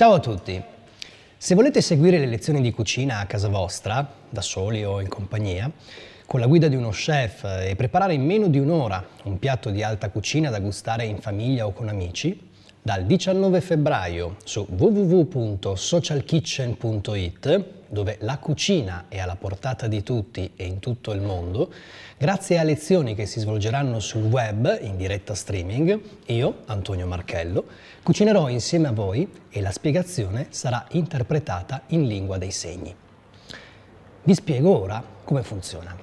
Ciao a tutti! Se volete seguire le lezioni di cucina a casa vostra, da soli o in compagnia, con la guida di uno chef e preparare in meno di un'ora un piatto di alta cucina da gustare in famiglia o con amici, dal 19 febbraio su www.socialkitchen.it, dove la cucina è alla portata di tutti e in tutto il mondo, grazie a lezioni che si svolgeranno sul web in diretta streaming, io, Antonio Marchello, cucinerò insieme a voi e la spiegazione sarà interpretata in lingua dei segni. Vi spiego ora come funziona.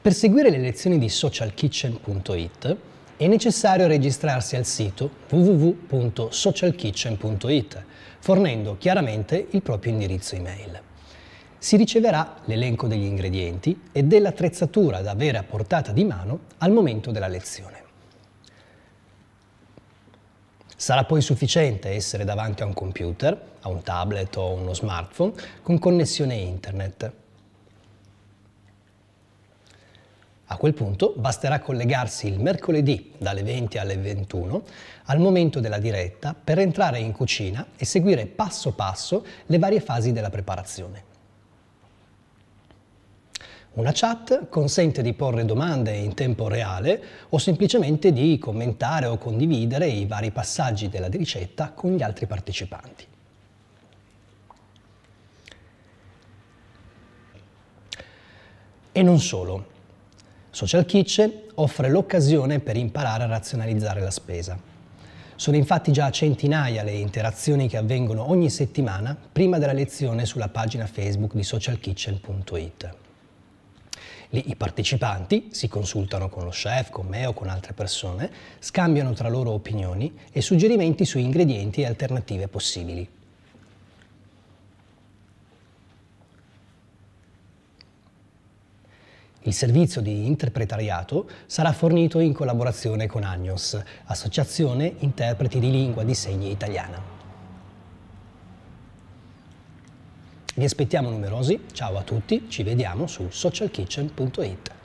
Per seguire le lezioni di socialkitchen.it è necessario registrarsi al sito www.socialkitchen.it, fornendo chiaramente il proprio indirizzo email. Si riceverà l'elenco degli ingredienti e dell'attrezzatura da avere a portata di mano al momento della lezione. Sarà poi sufficiente essere davanti a un computer, a un tablet o uno smartphone con connessione internet A quel punto basterà collegarsi il mercoledì dalle 20 alle 21 al momento della diretta per entrare in cucina e seguire passo passo le varie fasi della preparazione. Una chat consente di porre domande in tempo reale o semplicemente di commentare o condividere i vari passaggi della ricetta con gli altri partecipanti. E non solo. Social Kitchen offre l'occasione per imparare a razionalizzare la spesa. Sono infatti già centinaia le interazioni che avvengono ogni settimana prima della lezione sulla pagina Facebook di socialkitchen.it. Lì i partecipanti si consultano con lo chef, con me o con altre persone, scambiano tra loro opinioni e suggerimenti su ingredienti e alternative possibili. Il servizio di interpretariato sarà fornito in collaborazione con Agnos, Associazione Interpreti di Lingua di Segni Italiana. Vi aspettiamo numerosi, ciao a tutti, ci vediamo su socialkitchen.it.